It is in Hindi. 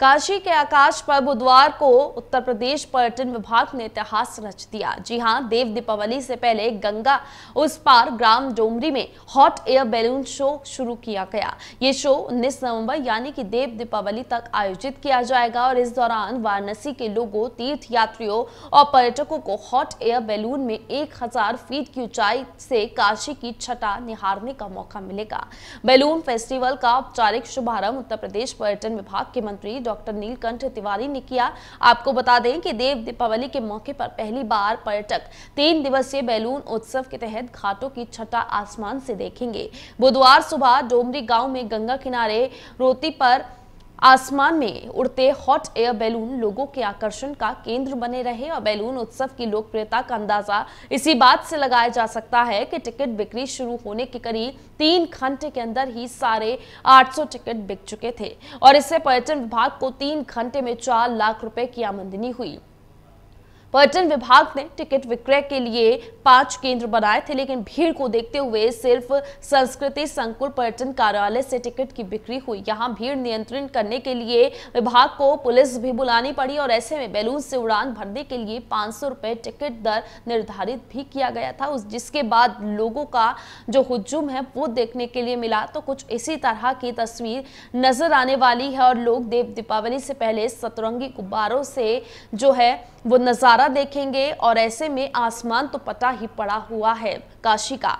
काशी के आकाश पर बुधवार को उत्तर प्रदेश पर्यटन विभाग ने इतिहास रच दिया जी हाँ देव दीपावली से पहले गंगा उस पार ग्राम डोमरी में हॉट एयर बैलून शो शुरू किया गया ये शो 19 नवंबर यानी कि देव दीपावली तक आयोजित किया जाएगा और इस दौरान वाराणसी के लोगों तीर्थ यात्रियों और पर्यटकों को हॉट एयर बैलून में एक हजार फीट की ऊंचाई से काशी की छटा निहारने का मौका मिलेगा बैलून फेस्टिवल का औपचारिक शुभारंभ उत्तर प्रदेश पर्यटन विभाग के मंत्री डॉक्टर नीलकंठ तिवारी ने किया आपको बता दें कि देव दीपावली के मौके पर पहली बार पर्यटक तीन दिवसीय बैलून उत्सव के तहत घाटों की छठा आसमान से देखेंगे बुधवार सुबह डोमरी गांव में गंगा किनारे रोती पर आसमान में उड़ते हॉट एयर बैलून लोगों के आकर्षण का केंद्र बने रहे और बैलून उत्सव की लोकप्रियता का अंदाजा इसी बात से लगाया जा सकता है कि टिकट बिक्री शुरू होने के करीब तीन घंटे के अंदर ही सारे 800 टिकट बिक चुके थे और इससे पर्यटन विभाग को तीन घंटे में चार लाख रुपए की आमदनी हुई पर्यटन विभाग ने टिकट विक्रय के लिए पांच केंद्र बनाए थे लेकिन भीड़ को देखते हुए सिर्फ संस्कृति संकुल पर्यटन कार्यालय से टिकट की बिक्री हुई यहाँ भीड़ नियंत्रण करने के लिए विभाग को पुलिस भी बुलानी पड़ी और ऐसे में बैलून से उड़ान भरने के लिए पांच सौ टिकट दर निर्धारित भी किया गया था उस जिसके बाद लोगों का जो हुजूम है वो देखने के लिए मिला तो कुछ इसी तरह की तस्वीर नजर आने वाली है और लोग देव दीपावली से पहले सतरंगी गुब्बारों से जो है वो नज़ारा नज़ारा देखेंगे और ऐसे में आसमान तो पता ही पड़ा हुआ है काशी का